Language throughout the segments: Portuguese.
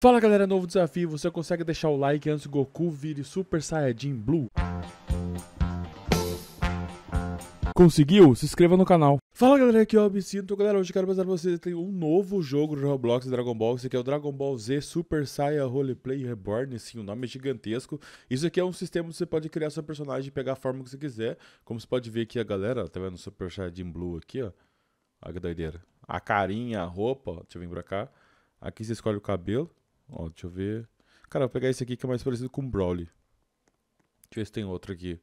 Fala galera, novo desafio, você consegue deixar o like antes que Goku vire Super Saiyajin Blue? Conseguiu? Se inscreva no canal. Fala galera, aqui é o Abcinto. Galera, hoje eu quero mostrar pra vocês tem um novo jogo de Roblox Dragon Ball. Esse aqui é o Dragon Ball Z Super Saiyan Roleplay Reborn. Sim, o nome é gigantesco. Isso aqui é um sistema que você pode criar seu personagem e pegar a forma que você quiser. Como você pode ver aqui a galera, tá vendo o Super Saiyajin Blue aqui, ó. Olha que doideira. A carinha, a roupa, ó. deixa eu vir pra cá. Aqui você escolhe o cabelo. Ó, deixa eu ver. Cara, vou pegar esse aqui que é mais parecido com o Brawly. Deixa eu ver se tem outro aqui.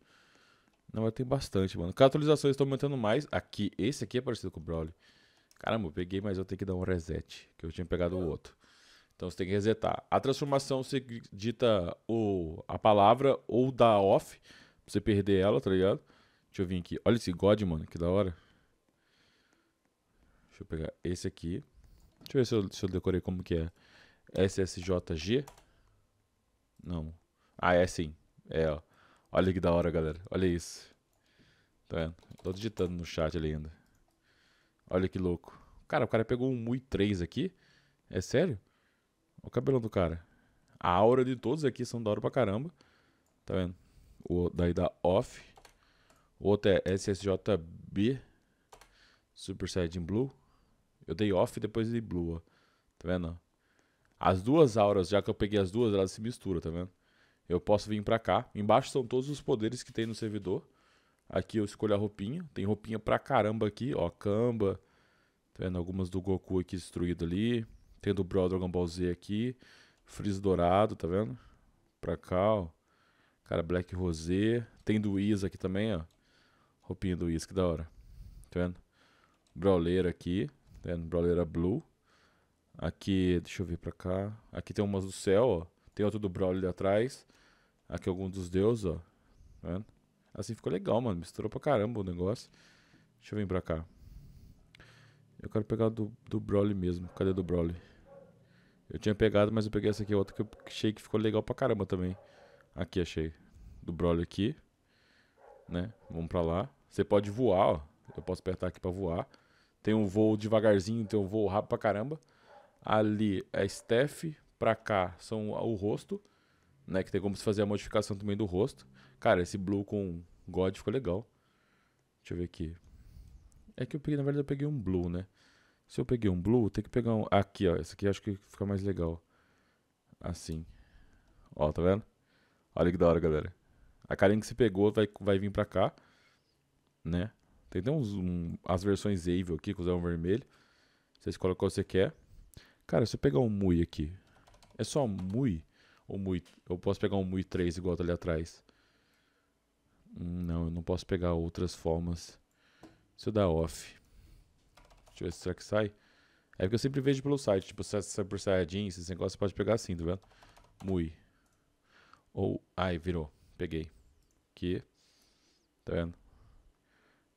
Não, mas tem bastante, mano. Catalizações estão aumentando mais. Aqui, esse aqui é parecido com o Brawly. Caramba, eu peguei, mas eu tenho que dar um reset. Que eu tinha pegado o outro. Então você tem que resetar. A transformação você digita o, a palavra ou dá off. Pra você perder ela, tá ligado? Deixa eu vir aqui. Olha esse God, mano, que da hora. Deixa eu pegar esse aqui. Deixa eu ver se eu, se eu decorei como que é. SSJG? Não. Ah, é sim. É, ó. Olha que da hora, galera. Olha isso. Tá vendo? Tô digitando no chat ali ainda. Olha que louco. Cara, o cara pegou um Mui 3 aqui. É sério? Olha o cabelão do cara. A aura de todos aqui são da hora pra caramba. Tá vendo? O daí da Off. O outro é SSJB. Super Saiyajin Blue. Eu dei Off e depois dei Blue, ó. Tá vendo? As duas auras, já que eu peguei as duas, elas se misturam, tá vendo? Eu posso vir pra cá. Embaixo são todos os poderes que tem no servidor. Aqui eu escolho a roupinha. Tem roupinha pra caramba aqui, ó. Kamba. Tá vendo? Algumas do Goku aqui destruído ali. Tem do Brawl Dragon Ball Z aqui. Freeze dourado, tá vendo? Pra cá, ó. Cara, Black Rosé. Tem do Is aqui também, ó. Roupinha do Is, que da hora. Tá vendo? Brawler aqui. Tá vendo? Brawleira Blue. Aqui, deixa eu vir pra cá. Aqui tem umas do céu, ó. Tem outro do Brawler ali atrás. Aqui algum dos deuses, ó. Tá vendo? Assim ficou legal, mano. Misturou pra caramba o negócio. Deixa eu vir pra cá. Eu quero pegar do, do Broly mesmo. Cadê do Broly? Eu tinha pegado, mas eu peguei essa aqui, outra que eu achei que ficou legal pra caramba também. Aqui, achei. Do Broly aqui. Né? Vamos pra lá. Você pode voar, ó. Eu posso apertar aqui pra voar. Tem um voo devagarzinho, tem um voo rápido pra caramba ali é Steph, pra cá são o rosto, né? Que tem como se fazer a modificação também do rosto. Cara, esse blue com God ficou legal. Deixa eu ver aqui. É que eu peguei, na verdade, eu peguei um blue, né? Se eu peguei um blue, tem que pegar um. Aqui, ó. Esse aqui acho que fica mais legal. Assim. Ó, tá vendo? Olha que da hora, galera. A carinha que se pegou vai, vai vir pra cá. Né? Tem até uns, um, as versões Evil aqui, que usam vermelho. Você escolhe qual você quer. Cara, se eu pegar um MUI aqui, é só MUI? Ou MUI? Eu posso pegar um MUI 3 igual tá ali atrás? Hum, não, eu não posso pegar outras formas. Se eu dar off. Deixa eu ver se será que sai. É porque eu sempre vejo pelo site, tipo, se sai por Saiyajin, esses negócios você pode pegar assim, tá vendo? MUI. Ou, ai, virou. Peguei. Aqui. Tá vendo?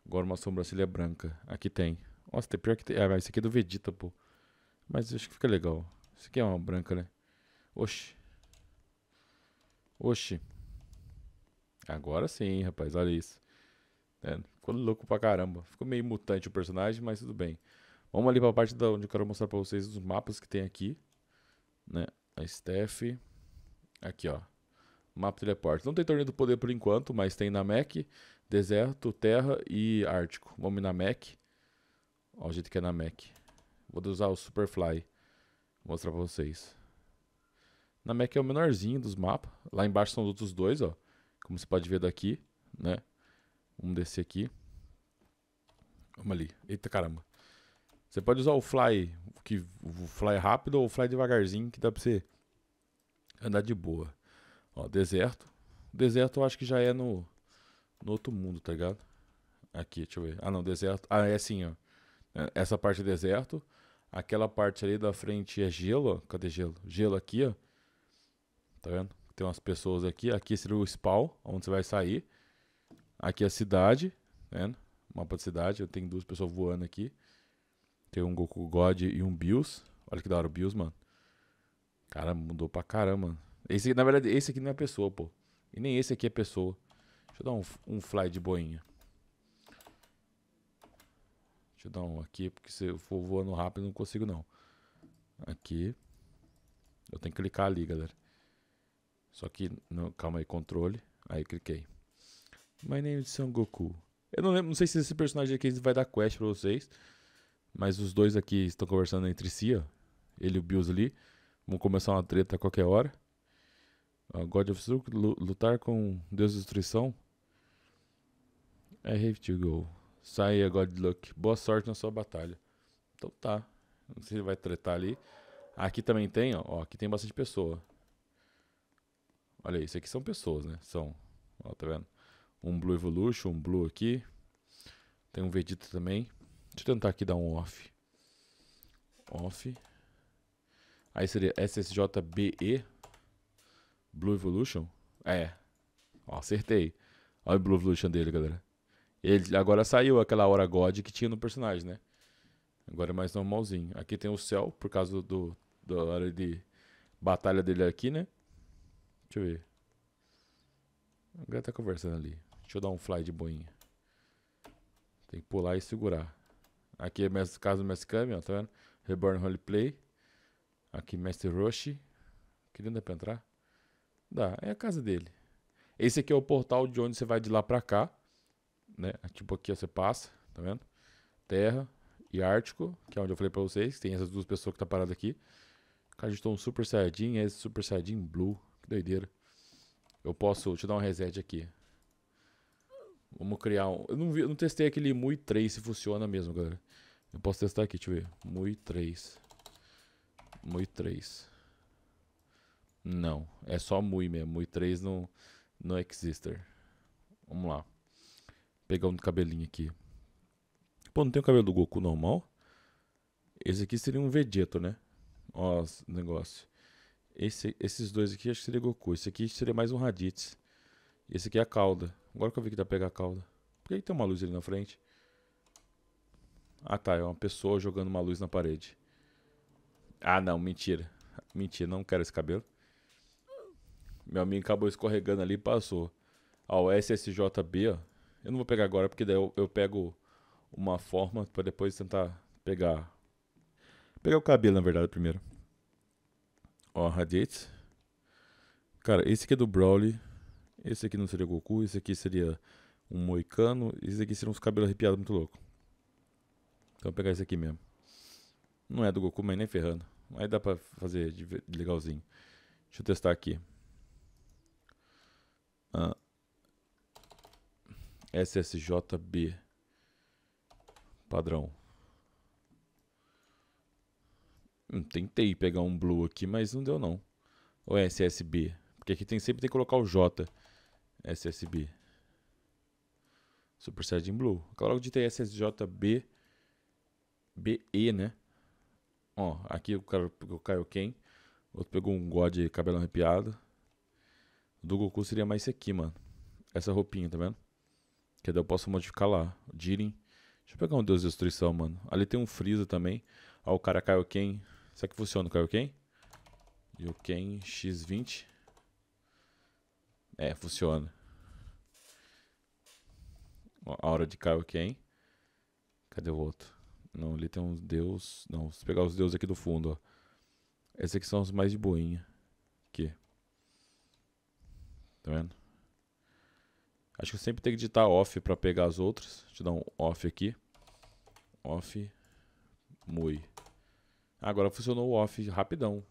Agora uma sobrancelha branca. Aqui tem. Nossa, tem pior que tem. Ah, mas esse aqui é do Vegeta, pô. Mas acho que fica legal. Isso aqui é uma branca, né? Oxi. Oxi. Agora sim, rapaz. Olha isso. É, ficou louco pra caramba. Ficou meio mutante o personagem, mas tudo bem. Vamos ali pra parte da onde eu quero mostrar pra vocês os mapas que tem aqui. Né? A Steph. Aqui, ó. Mapa teleporte. Não tem torneio do poder por enquanto, mas tem na Mac, deserto, terra e ártico. Vamos ir na Mac. o jeito que é na Mac. Vou usar o Superfly. Vou mostrar pra vocês. Na Mac é o menorzinho dos mapas. Lá embaixo são os outros dois, ó. Como você pode ver daqui, né? Vamos descer aqui. Vamos ali. Eita caramba. Você pode usar o fly, que, o fly é rápido ou o fly é devagarzinho, que dá pra você andar de boa. Ó, deserto. Deserto eu acho que já é no, no outro mundo, tá ligado? Aqui, deixa eu ver. Ah não, deserto. Ah, é assim, ó. É, essa parte é deserto. Aquela parte ali da frente é gelo. Cadê gelo? Gelo aqui, ó. Tá vendo? Tem umas pessoas aqui. Aqui seria o spawn, onde você vai sair. Aqui é a cidade, tá vendo? Mapa de cidade. Eu tenho duas pessoas voando aqui. Tem um Goku God e um Bills. Olha que da hora o Bills, mano. Cara, mudou pra caramba. Esse, na verdade, esse aqui não é pessoa, pô. E nem esse aqui é pessoa. Deixa eu dar um, um fly de boinha. Deixa eu dar um aqui, porque se eu for voando rápido não consigo não. Aqui. Eu tenho que clicar ali, galera. Só que, não, calma aí, controle. Aí cliquei. My name is Son Goku. Eu não lembro, não sei se esse personagem aqui vai dar quest pra vocês. Mas os dois aqui estão conversando entre si, ó. Ele e o Bills ali. Vão começar uma treta a qualquer hora. God of Zulk, lutar com Deus da Destruição. I have to go. Saia, God luck. Boa sorte na sua batalha. Então tá. Não sei se vai tretar ali. Aqui também tem, ó. ó aqui tem bastante pessoa. Olha, isso aqui são pessoas, né? São. Ó, tá vendo? Um Blue Evolution, um Blue aqui. Tem um Vegeta também. Deixa eu tentar aqui dar um off. Off. Aí seria SSJBE. Blue Evolution? É. Ó, acertei. Olha o Blue Evolution dele, galera. Ele agora saiu aquela hora God que tinha no personagem, né? Agora é mais normalzinho. Aqui tem o céu, por causa do, da hora de batalha dele aqui, né? Deixa eu ver. O cara tá conversando ali. Deixa eu dar um fly de boinha. Tem que pular e segurar. Aqui é o caso do Mescami, ó, tá vendo? Reborn holy play Aqui Mestre Roshi. Queria dentro dá pra entrar? Dá, é a casa dele. Esse aqui é o portal de onde você vai de lá pra cá né? Tipo aqui você passa, tá vendo? Terra e Ártico, que é onde eu falei pra vocês. Tem essas duas pessoas que tá parada aqui. Cajitou tá um Super Saiyajin, é esse Super Saiyajin Blue. Que doideira. Eu posso te dar um reset aqui. Vamos criar um... Eu não, vi, eu não testei aquele Mui 3 se funciona mesmo, galera. Eu posso testar aqui, deixa eu ver. Mui 3. Mui 3. Não, é só Mui mesmo. Mui 3 não, não existe. Vamos lá. Pegar um cabelinho aqui. Pô, não tem o cabelo do Goku normal? Esse aqui seria um Vegeta, né? Ó, negócio. Esse, esses dois aqui acho que seria Goku. Esse aqui seria mais um Raditz. Esse aqui é a cauda. Agora que eu vi que dá pra pegar a cauda. Por que, que tem uma luz ali na frente? Ah tá, é uma pessoa jogando uma luz na parede. Ah não, mentira. Mentira, não quero esse cabelo. Meu amigo acabou escorregando ali e passou. Ó, o SSJB, ó. Eu não vou pegar agora, porque daí eu, eu pego uma forma para depois tentar pegar. Pegar o cabelo, na verdade, primeiro. Ó, Radiate, Cara, esse aqui é do Broly. Esse aqui não seria Goku. Esse aqui seria um moicano. Esse aqui seria uns cabelos arrepiados muito louco. Então vou pegar esse aqui mesmo. Não é do Goku, mas nem ferrando. Mas dá pra fazer legalzinho. Deixa eu testar aqui. Ah. SSJB padrão. Hum, tentei pegar um blue aqui, mas não deu não. Ou é SSB? Porque aqui tem, sempre tem que colocar o J. SSB. Super Saiyajin Blue. Claro que ter SSJB. BE, né? Ó, aqui o cara pegou o Kaioken. Outro pegou um God cabelão arrepiado. O do Goku seria mais esse aqui, mano. Essa roupinha, tá vendo? Que daí eu posso modificar lá. Jiren. Deixa eu pegar um Deus de Destruição, mano. Ali tem um Freeza também. Ó, o cara Kaioken. Será que funciona o Kaioken? Yoken X20. É, funciona. Ó, a hora de Kaioken. Cadê o outro? Não, ali tem uns deus. Não, se pegar os deuses aqui do fundo, ó. Esses aqui são os mais de boinha. Aqui. Tá vendo? Acho que eu sempre tenho que digitar off para pegar as outras. Deixa eu dar um off aqui. Off. Mui. Ah, agora funcionou o off rapidão.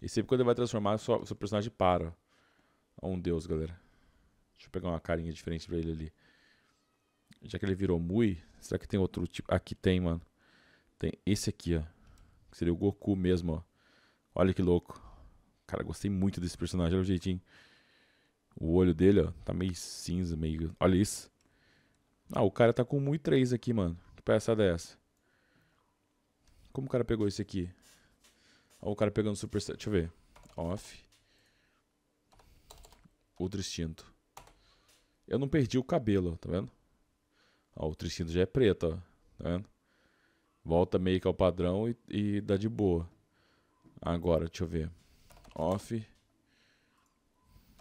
E sempre quando ele vai transformar, seu personagem para. Ó um deus, galera. Deixa eu pegar uma carinha diferente pra ele ali. Já que ele virou Mui, será que tem outro tipo? Aqui tem, mano. Tem esse aqui, ó. Que seria o Goku mesmo, ó. Olha que louco. Cara, gostei muito desse personagem. Olha o jeitinho. O olho dele, ó, tá meio cinza, meio. Olha isso. Ah, o cara tá com 1,3 aqui, mano. Que peçada é essa? Como o cara pegou isso aqui? Ó, o cara pegando super. Deixa eu ver. Off. Outro instinto. Eu não perdi o cabelo, tá vendo? Ó, o tristinho já é preto, ó. Tá vendo? Volta meio que ao padrão e, e dá de boa. Agora, deixa eu ver. Off.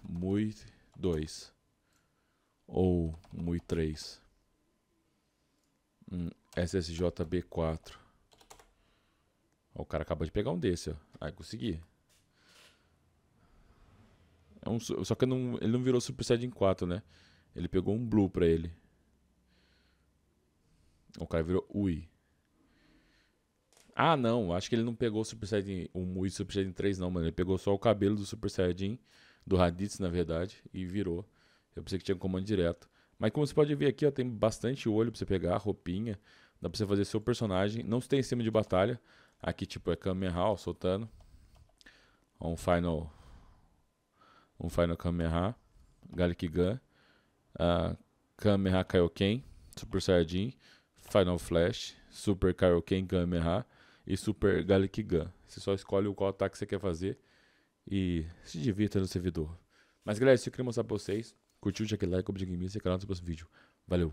Mui 2 ou Mui 3 um SSJB4 ó, o cara acabou de pegar um desse ó. aí consegui é um, só que não, ele não virou Super Saiyajin 4 né ele pegou um blue pra ele o cara virou Ui ah, não, acho que ele não pegou o Super Saiyajin, o Mui Super Saiyajin 3 não, mano. Ele pegou só o cabelo do Super Saiyajin do Raditz, na verdade, e virou. Eu pensei que tinha um comando direto. Mas como você pode ver aqui, ó, tem bastante olho para você pegar, roupinha. Dá para você fazer seu personagem. Não se tem em cima de batalha. Aqui, tipo, é Kamen soltando. Um Final... Um Final Kamen Gun, Uh, ah, Kameha Kaioken. Super Saiyajin. Final Flash. Super Kaioken Kameha. E Super Gun. Você só escolhe o qual ataque você quer fazer e se divirta no servidor. Mas galera, isso eu queria é mostrar pra vocês. Curtiu, já que like, compartilha e se canal no próximo vídeo. Valeu!